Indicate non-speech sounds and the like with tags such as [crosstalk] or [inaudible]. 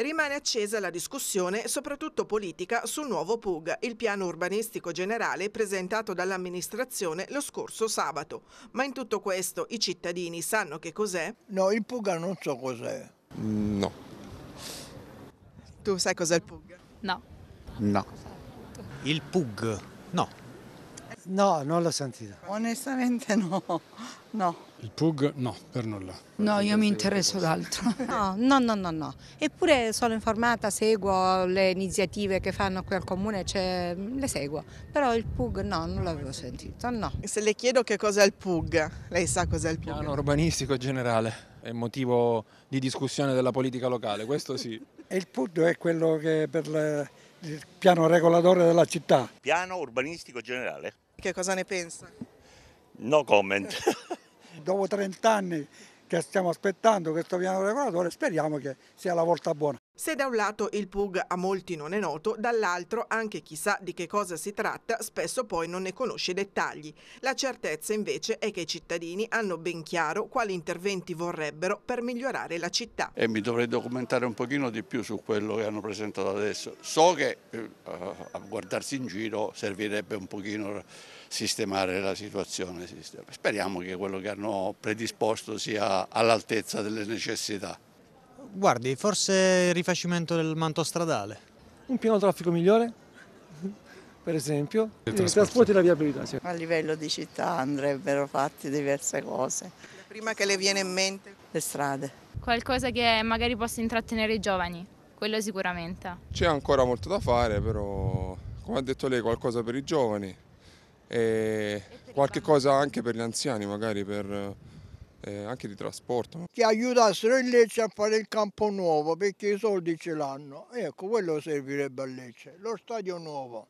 Rimane accesa la discussione, soprattutto politica, sul nuovo PUG, il piano urbanistico generale presentato dall'amministrazione lo scorso sabato. Ma in tutto questo i cittadini sanno che cos'è? No, il PUG non so cos'è. No. Tu sai cos'è il PUG? No. No. Il PUG? No. No, non l'ho sentita. Onestamente no, no. Il PUG no, per nulla. No, io mi interesso d'altro. [laughs] No, no, no, no, no. Eppure sono informata, seguo le iniziative che fanno qui al comune, cioè, le seguo. Però il PUG no, non l'avevo sentito, no. Se le chiedo che cos'è il PUG, lei sa cos'è il PUG? Piano urbanistico generale, è motivo di discussione della politica locale, questo sì. [laughs] e il PUG è quello che per... Le il piano regolatore della città. Piano urbanistico generale. Che cosa ne pensa? No comment. [laughs] Dopo 30 anni che stiamo aspettando questo piano regolatore speriamo che sia la volta buona. Se da un lato il PUG a molti non è noto, dall'altro anche chi sa di che cosa si tratta spesso poi non ne conosce i dettagli. La certezza invece è che i cittadini hanno ben chiaro quali interventi vorrebbero per migliorare la città. E mi dovrei documentare un pochino di più su quello che hanno presentato adesso. So che eh, a guardarsi in giro servirebbe un pochino sistemare la situazione. Speriamo che quello che hanno predisposto sia all'altezza delle necessità. Guardi, forse il rifacimento del manto stradale. Un piano traffico migliore, per esempio. Il trasporto, il trasporto e la viabilità. Sì. A livello di città andrebbero fatte diverse cose. La prima che le viene in mente? Le strade. Qualcosa che magari possa intrattenere i giovani, quello sicuramente. C'è ancora molto da fare, però come ha detto lei qualcosa per i giovani e, e qualche cosa anche per gli anziani magari, per eh, anche di trasporto. Che aiutassero il Lecce a fare il campo nuovo perché i soldi ce l'hanno. Ecco, quello servirebbe a Lecce, lo stadio nuovo.